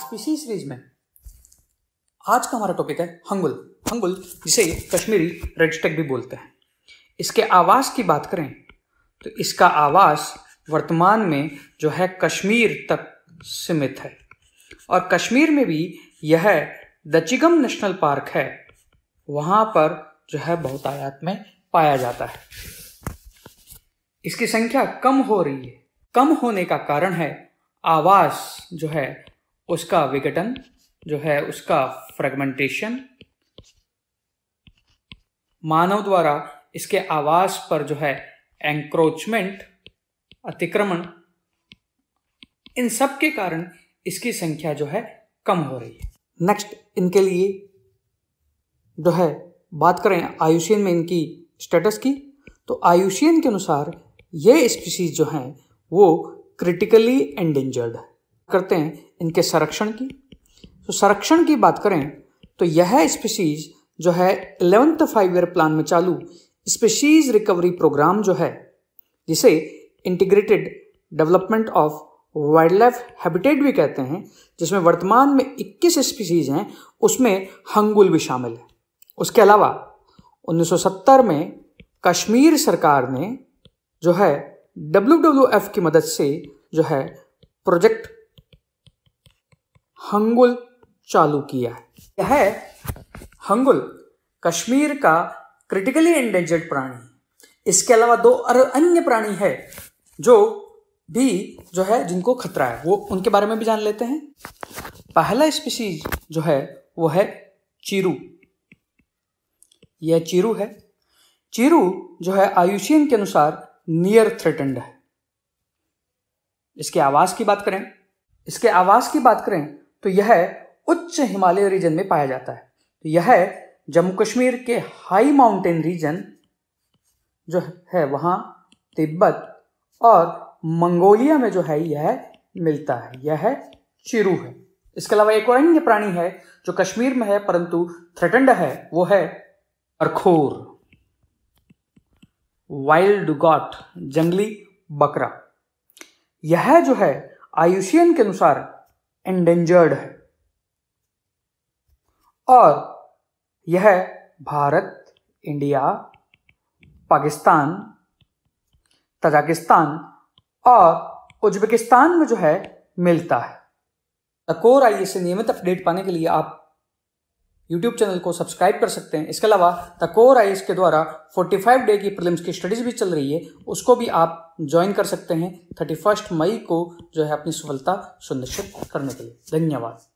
स्पीसी series में आज का हमारा टॉपिक है हंगुल हंगुल जिसे कश्मीरी रेडस्टेक भी बोलते हैं इसके आवास की बात करें तो इसका आवास वर्तमान में जो है कश्मीर तक सीमित है और कश्मीर में भी यह दचिगम नेशनल पार्क है वहां पर जो है बहुत आयात में पाया जाता है इसकी संख्या कम हो रही है कम होने का कारण है आवास जो है उसका विघटन जो है उसका फ्रेगमेंटेशन मानव द्वारा इसके आवास पर जो है एंक्रोचमेंट अतिक्रमण इन सब के कारण इसकी संख्या जो है कम हो रही है नेक्स्ट इनके लिए जो है बात करें आयुषियन में इनकी स्टेटस की तो आयुषियन के अनुसार ये स्पीसीज जो हैं वो क्रिटिकली एंडेंजर्ड है करते हैं इनके संरक्षण की तो संरक्षण की बात करें तो यह स्पीशीज जो है एलेवंथ फाइव ईयर प्लान में चालू स्पीशीज रिकवरी प्रोग्राम जो है जिसे integrated development of wildlife habitat भी कहते हैं जिसमें वर्तमान में 21 स्पीशीज हैं उसमें हंगुल भी शामिल है उसके अलावा 1970 में कश्मीर सरकार ने जो है डब्ल्यू की मदद से जो है प्रोजेक्ट हंगुल चालू किया है यह हंगुल कश्मीर का क्रिटिकली एंडेंजर्ड प्राणी इसके अलावा दो अन्य प्राणी है जो भी जो है जिनको खतरा है वो उनके बारे में भी जान लेते हैं पहला स्पीसीज जो है वो है चीरू यह चीरू है चीरू जो है आयुषियन के अनुसार नियर थ्रेटेंड है इसके आवाज की बात करें इसके आवाज की बात करें तो यह उच्च हिमालय रीजन में पाया जाता है तो यह जम्मू कश्मीर के हाई माउंटेन रीजन जो है वहाँ तिब्बत और मंगोलिया में जो है यह मिलता है यह चिरू है इसके अलावा एक और अन्य प्राणी है जो कश्मीर में है परंतु थ्रेटन्ड है वो है अरखोर वाइल्ड गॉट जंगली बकरा यह जो है आयुषियन के अनुसार एंडेंजर्ड है और यह भारत इंडिया पाकिस्तान तजाकिस्तान और उज्बेकिस्तान में जो है मिलता है कोर आई से नियमित अपडेट पाने के लिए आप यूट्यूब चैनल को सब्सक्राइब कर सकते हैं इसके अलावा द कोर आई के द्वारा 45 डे की प्रिलिम्स की स्टडीज़ भी चल रही है उसको भी आप ज्वाइन कर सकते हैं थर्टी मई को जो है अपनी सफलता सुनिश्चित करने के लिए धन्यवाद